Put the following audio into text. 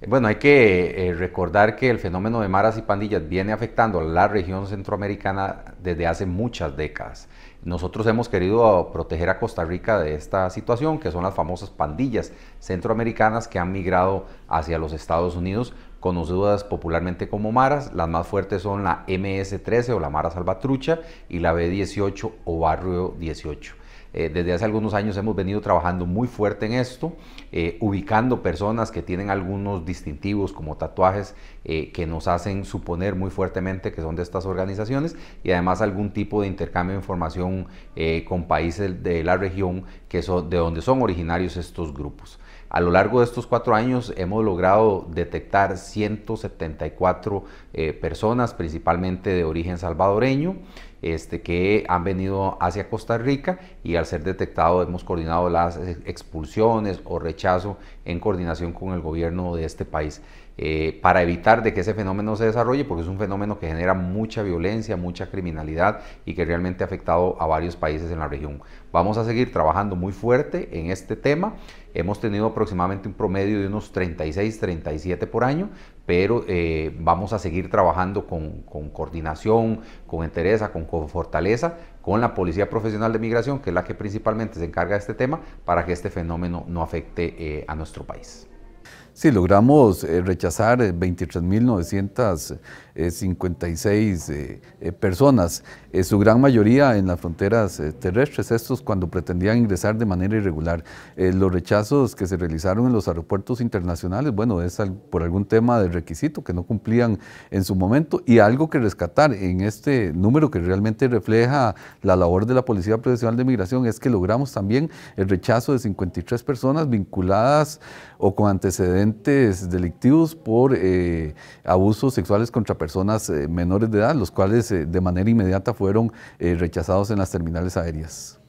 Eh, bueno, hay que eh, recordar que el fenómeno de maras y pandillas viene afectando a la región centroamericana desde hace muchas décadas. Nosotros hemos querido proteger a Costa Rica de esta situación, que son las famosas pandillas centroamericanas que han migrado hacia los Estados Unidos, conocidas popularmente como maras. Las más fuertes son la MS-13 o la Mara Salvatrucha y la B-18 o Barrio 18. Eh, desde hace algunos años hemos venido trabajando muy fuerte en esto, eh, ubicando personas que tienen algunos distintivos como tatuajes eh, que nos hacen suponer muy fuertemente que son de estas organizaciones y además algún tipo de intercambio de información con países de la región que son, de donde son originarios estos grupos. A lo largo de estos cuatro años hemos logrado detectar 174 personas, principalmente de origen salvadoreño, este, que han venido hacia Costa Rica y al ser detectado hemos coordinado las expulsiones o rechazo en coordinación con el gobierno de este país. Eh, para evitar de que ese fenómeno se desarrolle, porque es un fenómeno que genera mucha violencia, mucha criminalidad y que realmente ha afectado a varios países en la región. Vamos a seguir trabajando muy fuerte en este tema. Hemos tenido aproximadamente un promedio de unos 36, 37 por año, pero eh, vamos a seguir trabajando con, coordinación, con entereza, con, fortaleza, con la Policía Profesional de Migración, que es la que principalmente se encarga de este tema, para que este fenómeno no afecte eh, a nuestro país. Sí, logramos eh, rechazar 23.956 eh, eh, personas, su gran mayoría en las fronteras terrestres, estos cuando pretendían ingresar de manera irregular. los rechazos que se realizaron en los aeropuertos internacionales, bueno, es por algún tema de requisito que no cumplían en su momento y algo que rescatar en este número que realmente refleja la labor de la Policía Profesional de Migración es que logramos también el rechazo de 53 personas vinculadas o con antecedentes delictivos por eh, abusos sexuales contra personas eh, menores de edad, los cuales eh, de manera inmediata fueron rechazados en las terminales aéreas.